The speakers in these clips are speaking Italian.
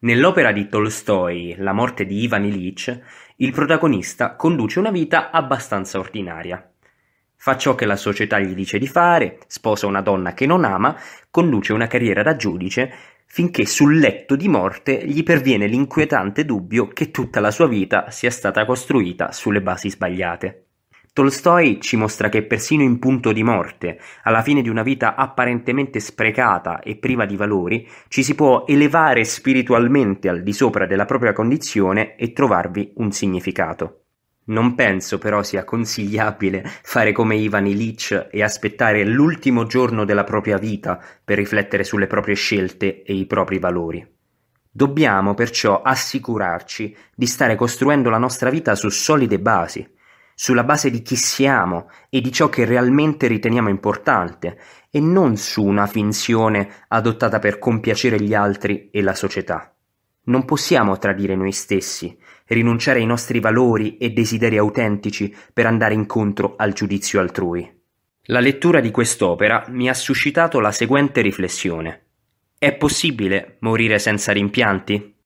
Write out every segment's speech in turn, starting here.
Nell'opera di Tolstoj "La morte di Ivan Ilich, il protagonista conduce una vita abbastanza ordinaria. Fa ciò che la società gli dice di fare, sposa una donna che non ama, conduce una carriera da giudice, finché sul letto di morte gli perviene l'inquietante dubbio che tutta la sua vita sia stata costruita sulle basi sbagliate. Tolstoi ci mostra che persino in punto di morte, alla fine di una vita apparentemente sprecata e priva di valori, ci si può elevare spiritualmente al di sopra della propria condizione e trovarvi un significato. Non penso però sia consigliabile fare come Ivan Illich e aspettare l'ultimo giorno della propria vita per riflettere sulle proprie scelte e i propri valori. Dobbiamo perciò assicurarci di stare costruendo la nostra vita su solide basi, sulla base di chi siamo e di ciò che realmente riteniamo importante, e non su una finzione adottata per compiacere gli altri e la società. Non possiamo tradire noi stessi, rinunciare ai nostri valori e desideri autentici per andare incontro al giudizio altrui. La lettura di quest'opera mi ha suscitato la seguente riflessione. È possibile morire senza rimpianti?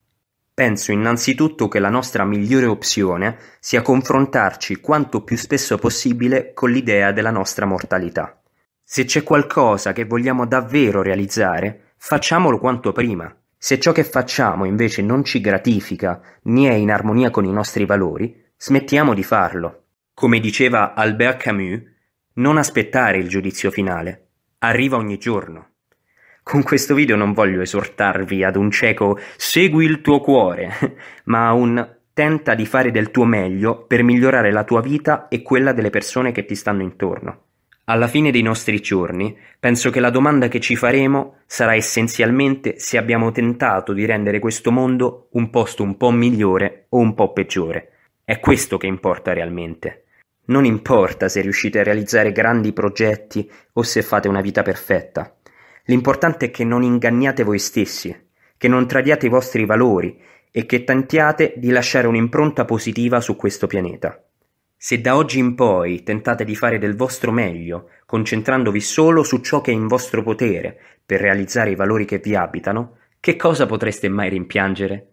Penso innanzitutto che la nostra migliore opzione sia confrontarci quanto più spesso possibile con l'idea della nostra mortalità. Se c'è qualcosa che vogliamo davvero realizzare, facciamolo quanto prima. Se ciò che facciamo invece non ci gratifica né è in armonia con i nostri valori, smettiamo di farlo. Come diceva Albert Camus, non aspettare il giudizio finale, arriva ogni giorno. Con questo video non voglio esortarvi ad un cieco segui il tuo cuore, ma a un tenta di fare del tuo meglio per migliorare la tua vita e quella delle persone che ti stanno intorno. Alla fine dei nostri giorni, penso che la domanda che ci faremo sarà essenzialmente se abbiamo tentato di rendere questo mondo un posto un po' migliore o un po' peggiore. È questo che importa realmente. Non importa se riuscite a realizzare grandi progetti o se fate una vita perfetta. L'importante è che non inganniate voi stessi, che non tradiate i vostri valori e che tentiate di lasciare un'impronta positiva su questo pianeta. Se da oggi in poi tentate di fare del vostro meglio, concentrandovi solo su ciò che è in vostro potere per realizzare i valori che vi abitano, che cosa potreste mai rimpiangere?